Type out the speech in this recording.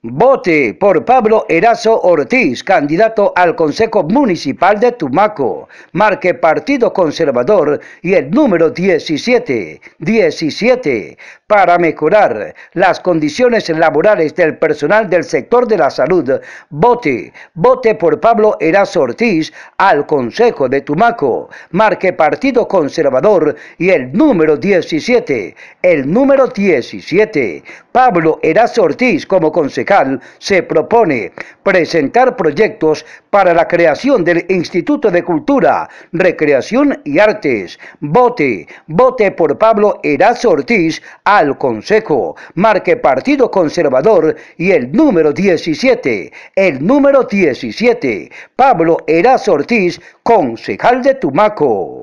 Vote por Pablo Erazo Ortiz, candidato al Consejo Municipal de Tumaco. Marque Partido Conservador y el número 17. 17. Para mejorar las condiciones laborales del personal del sector de la salud, vote. Vote por Pablo Erazo Ortiz al Consejo de Tumaco. Marque Partido Conservador y el número 17. El número 17. Pablo Erazo Ortiz como consejero se propone presentar proyectos para la creación del Instituto de Cultura, Recreación y Artes. Vote, vote por Pablo Eras Ortiz al Consejo. Marque Partido Conservador y el número 17. El número 17. Pablo Eras Ortiz, concejal de Tumaco.